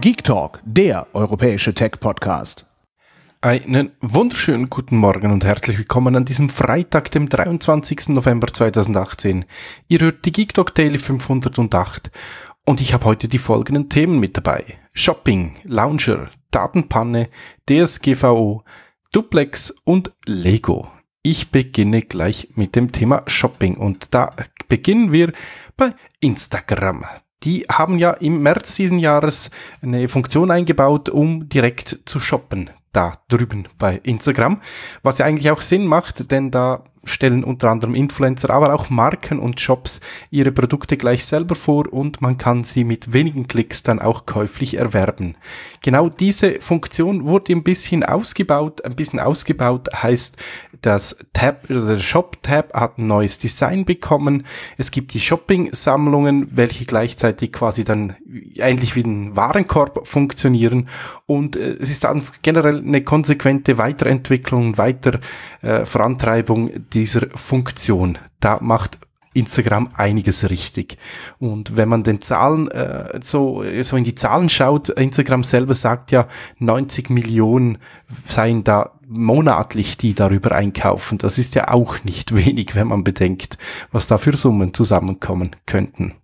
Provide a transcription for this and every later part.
Geek Talk, der europäische Tech-Podcast. Einen wunderschönen guten Morgen und herzlich willkommen an diesem Freitag, dem 23. November 2018. Ihr hört die Geek Talk Daily 508 und ich habe heute die folgenden Themen mit dabei. Shopping, Launcher, Datenpanne, DSGVO, Duplex und Lego. Ich beginne gleich mit dem Thema Shopping und da beginnen wir bei Instagram die haben ja im März diesen Jahres eine Funktion eingebaut, um direkt zu shoppen da drüben bei Instagram, was ja eigentlich auch Sinn macht, denn da stellen unter anderem Influencer, aber auch Marken und Shops ihre Produkte gleich selber vor und man kann sie mit wenigen Klicks dann auch käuflich erwerben. Genau diese Funktion wurde ein bisschen ausgebaut. Ein bisschen ausgebaut heißt, das Tab, also der Shop-Tab hat ein neues Design bekommen. Es gibt die Shopping-Sammlungen, welche gleichzeitig quasi dann eigentlich wie ein Warenkorb funktionieren. Und äh, es ist dann generell eine konsequente Weiterentwicklung, weiter äh, Vorantreibung dieser Funktion. Da macht Instagram einiges richtig. Und wenn man den Zahlen äh, so, so in die Zahlen schaut, Instagram selber sagt ja, 90 Millionen seien da monatlich, die darüber einkaufen. Das ist ja auch nicht wenig, wenn man bedenkt, was da für Summen zusammenkommen könnten.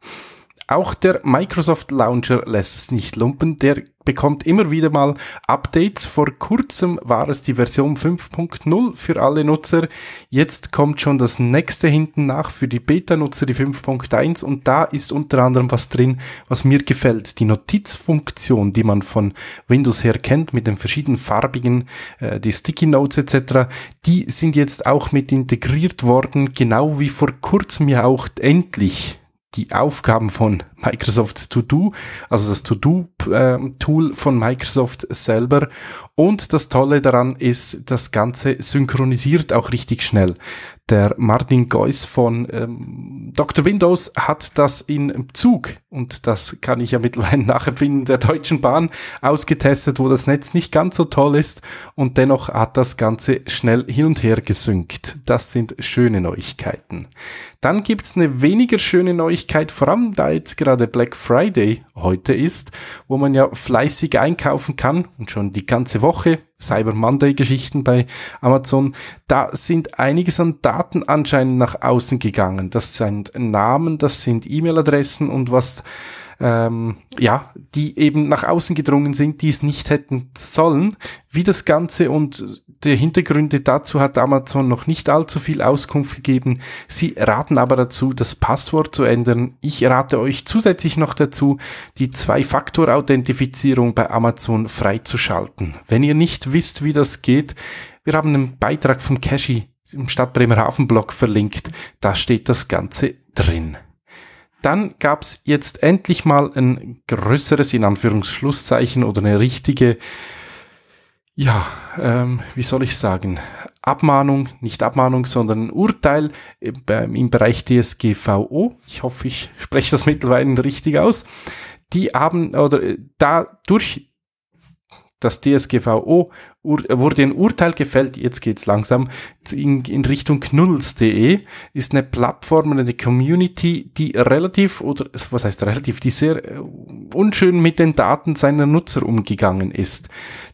Auch der Microsoft Launcher lässt es nicht lumpen. Der bekommt immer wieder mal Updates. Vor kurzem war es die Version 5.0 für alle Nutzer. Jetzt kommt schon das nächste hinten nach für die Beta-Nutzer, die 5.1. Und da ist unter anderem was drin, was mir gefällt. Die Notizfunktion, die man von Windows her kennt, mit den verschiedenen farbigen, äh, die Sticky Notes etc., die sind jetzt auch mit integriert worden, genau wie vor kurzem ja auch endlich die Aufgaben von Microsofts To-Do, also das To-Do-Tool ähm, von Microsoft selber. Und das Tolle daran ist, das Ganze synchronisiert auch richtig schnell. Der Martin Geuss von ähm, Dr. Windows hat das in Zug, und das kann ich ja mittlerweile nachempfinden, der Deutschen Bahn ausgetestet, wo das Netz nicht ganz so toll ist und dennoch hat das Ganze schnell hin und her gesynkt. Das sind schöne Neuigkeiten. Dann gibt es eine weniger schöne Neuigkeit, vor allem da jetzt gerade Black Friday heute ist, wo man ja fleißig einkaufen kann und schon die ganze Woche Cyber Monday Geschichten bei Amazon. Da sind einiges an Daten anscheinend nach außen gegangen. Das sind Namen, das sind E-Mail-Adressen und was, ähm, ja, die eben nach außen gedrungen sind, die es nicht hätten sollen. Wie das Ganze und der Hintergründe dazu hat Amazon noch nicht allzu viel Auskunft gegeben. Sie raten aber dazu, das Passwort zu ändern. Ich rate euch zusätzlich noch dazu, die Zwei-Faktor-Authentifizierung bei Amazon freizuschalten. Wenn ihr nicht wisst, wie das geht, wir haben einen Beitrag vom Cashi im Stadt Bremerhaven Blog verlinkt. Da steht das Ganze drin. Dann gab es jetzt endlich mal ein größeres, in Anführungsschlusszeichen, oder eine richtige ja, ähm, wie soll ich sagen, Abmahnung, nicht Abmahnung, sondern Urteil äh, im Bereich DSGVO. Ich hoffe, ich spreche das mittlerweile richtig aus. Die haben, oder äh, da durch das DSGVO wurde ein Urteil gefällt, jetzt geht es langsam, in, in Richtung Knuddels.de ist eine Plattform, eine Community, die relativ, oder was heißt relativ, die sehr äh, unschön mit den Daten seiner Nutzer umgegangen ist.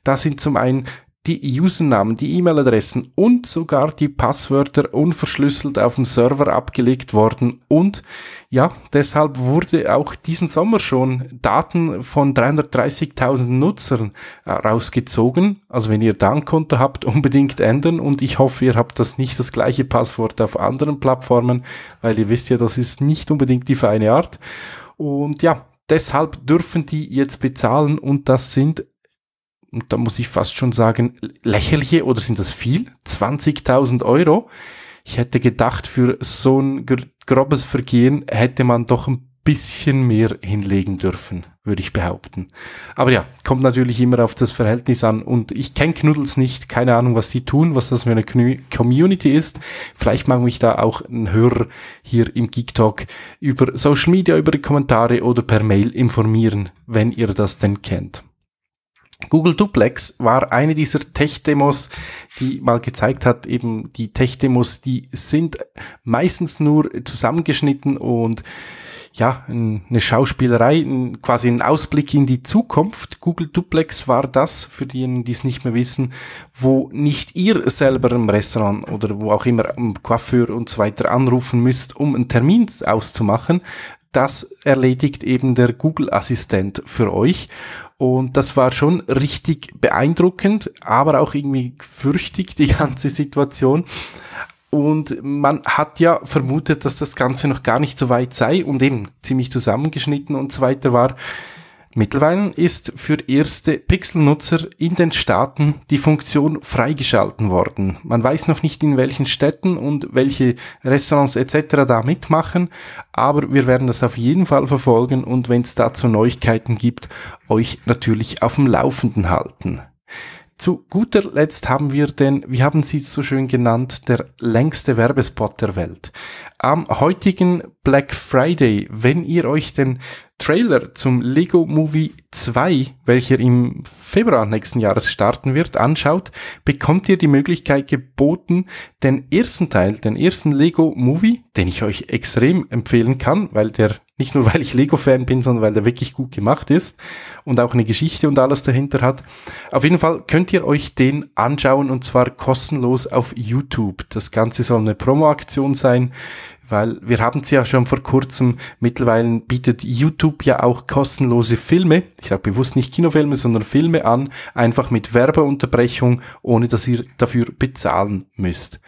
Da sind zum einen die Usernamen, die E-Mail-Adressen und sogar die Passwörter unverschlüsselt auf dem Server abgelegt worden. Und ja, deshalb wurde auch diesen Sommer schon Daten von 330.000 Nutzern äh, rausgezogen. Also wenn ihr da ein Konto habt, unbedingt ändern. Und ich hoffe, ihr habt das nicht das gleiche Passwort auf anderen Plattformen, weil ihr wisst ja, das ist nicht unbedingt die feine Art. Und ja, deshalb dürfen die jetzt bezahlen und das sind und da muss ich fast schon sagen, lächerliche oder sind das viel? 20.000 Euro? Ich hätte gedacht, für so ein grobes Vergehen hätte man doch ein bisschen mehr hinlegen dürfen, würde ich behaupten. Aber ja, kommt natürlich immer auf das Verhältnis an und ich kenne Knuddels nicht, keine Ahnung, was sie tun, was das für eine Community ist. Vielleicht mag mich da auch ein Hörer hier im Geek Talk über Social Media, über die Kommentare oder per Mail informieren, wenn ihr das denn kennt. Google Duplex war eine dieser Tech-Demos, die mal gezeigt hat, eben die Tech-Demos, die sind meistens nur zusammengeschnitten und ja, eine Schauspielerei, quasi ein Ausblick in die Zukunft. Google Duplex war das, für diejenigen, die es nicht mehr wissen, wo nicht ihr selber im Restaurant oder wo auch immer im Coiffeur und so weiter anrufen müsst, um einen Termin auszumachen, das erledigt eben der Google Assistent für euch. Und das war schon richtig beeindruckend, aber auch irgendwie fürchtig, die ganze Situation. Und man hat ja vermutet, dass das Ganze noch gar nicht so weit sei und eben ziemlich zusammengeschnitten und so weiter war. Mittlerweile ist für erste Pixel-Nutzer in den Staaten die Funktion freigeschalten worden. Man weiß noch nicht in welchen Städten und welche Restaurants etc. da mitmachen, aber wir werden das auf jeden Fall verfolgen und wenn es dazu Neuigkeiten gibt, euch natürlich auf dem Laufenden halten. Zu guter Letzt haben wir den, wie haben Sie es so schön genannt, der längste Werbespot der Welt. Am heutigen Black Friday, wenn ihr euch den Trailer zum Lego Movie 2, welcher im Februar nächsten Jahres starten wird, anschaut, bekommt ihr die Möglichkeit geboten, den ersten Teil, den ersten Lego Movie, den ich euch extrem empfehlen kann, weil der nicht nur, weil ich Lego-Fan bin, sondern weil der wirklich gut gemacht ist und auch eine Geschichte und alles dahinter hat. Auf jeden Fall könnt ihr euch den anschauen und zwar kostenlos auf YouTube. Das Ganze soll eine Promo-Aktion sein weil wir haben es ja schon vor kurzem, mittlerweile bietet YouTube ja auch kostenlose Filme, ich sage bewusst nicht Kinofilme, sondern Filme an, einfach mit Werbeunterbrechung, ohne dass ihr dafür bezahlen müsst.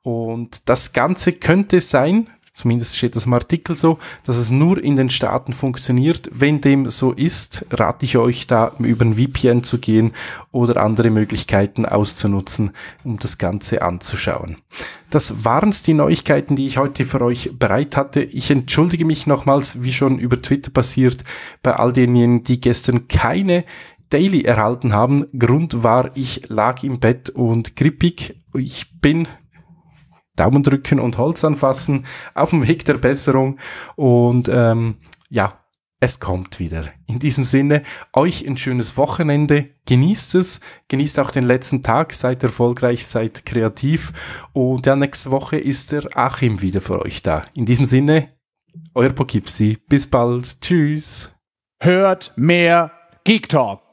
Und das Ganze könnte sein, zumindest steht das im Artikel so, dass es nur in den Staaten funktioniert. Wenn dem so ist, rate ich euch da über ein VPN zu gehen oder andere Möglichkeiten auszunutzen, um das Ganze anzuschauen. Das waren es die Neuigkeiten, die ich heute für euch bereit hatte. Ich entschuldige mich nochmals, wie schon über Twitter passiert, bei all denjenigen, die gestern keine Daily erhalten haben. Grund war, ich lag im Bett und grippig. Ich bin Daumen drücken und Holz anfassen auf dem Weg der Besserung. Und ähm, ja, es kommt wieder. In diesem Sinne, euch ein schönes Wochenende. Genießt es. Genießt auch den letzten Tag. Seid erfolgreich, seid kreativ. Und ja, nächste Woche ist der Achim wieder für euch da. In diesem Sinne, euer Pokipsi. Bis bald. Tschüss. Hört mehr Geek Talk.